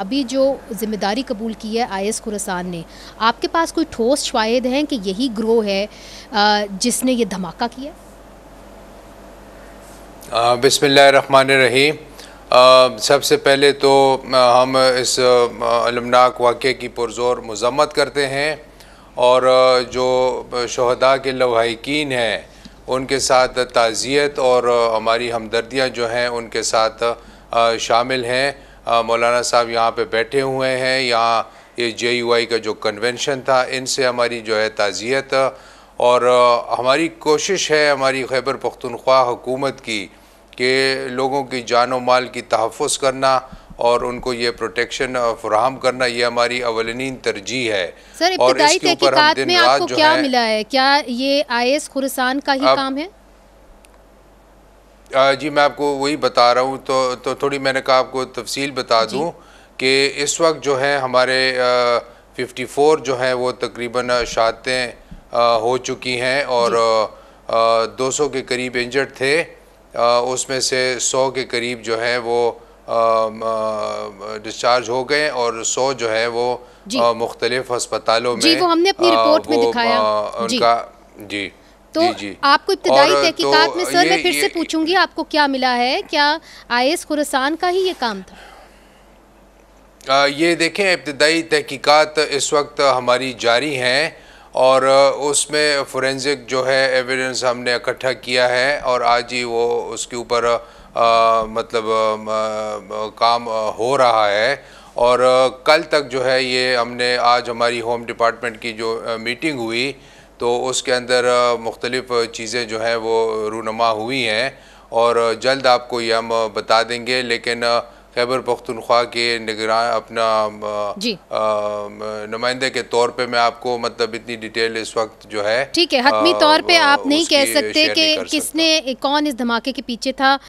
अभी जो जिम्मेदारी कबूल की है आई एस खुरसान ने आपके पास कोई ठोस शायद हैं कि यही ग्रोह है जिसने ये धमाका किया बसमिल्ल रही सबसे पहले तो हम इस अलमनाक वाक़े की पुरजोर मजम्मत करते हैं और जो शहदा के लवाकिन हैं उनके साथ ताज़ियत और हमारी हमदर्दियाँ जो हैं उनके साथ शामिल हैं मौलाना साहब यहाँ पे बैठे हुए हैं यहाँ ये जे यू आई का जो कन्वेंशन था इनसे हमारी जो है ताज़ियत और हमारी कोशिश है हमारी खैबर पख्तनख्वा हुकूमत की कि लोगों की जान माल की तहफ़ करना और उनको ये प्रोटेक्शन फ्राहम करना ये हमारी अवलिन तरजीह है सर और इसके ऊपर हम दिन रात जो क्या है, मिला है क्या ये आई एस खुरसान का ही काम है जी मैं आपको वही बता रहा हूँ तो तो थोड़ी मैंने कहा आपको तफसील बता दूँ कि इस वक्त जो है हमारे फिफ्टी फोर जो हैं वो तकरीबन शादें हो चुकी हैं और दो सौ के करीब इंजर्ड थे उसमें से सौ के करीब जो है वो डिस्चार्ज हो गए और सौ जो है वो मुख्तलिफ हस्पतालों में जी वो हमने अपनी रिपोर्ट में दिखाया उनका जी तो जी जी। आपको इब्तदाई तहकीकत तो में सर मैं फिर से पूछूंगी आपको क्या मिला है क्या आई एस खुरसान का ही ये काम था आ, ये देखें इब्तदाई तहकीकत इस वक्त हमारी जारी हैं और उसमें फोरेंसिक जो है एविडेंस हमने इकट्ठा किया है और आज ही वो उसके ऊपर मतलब आ, काम हो रहा है और कल तक जो है ये हमने आज हमारी होम डिपार्टमेंट की जो मीटिंग हुई तो उसके अंदर मुख्तलिफ़ चीज़ें जो हैं वो रूनमा हुई हैं और जल्द आपको ये हम बता देंगे लेकिन खैबर पख्तनख्वा के निगरान अपना नुमाइंदे के तौर पे मैं आपको मतलब इतनी डिटेल इस वक्त जो है ठीक है हतमी तौर पे आप नहीं कह सकते कि किसने कौन इस धमाके के पीछे था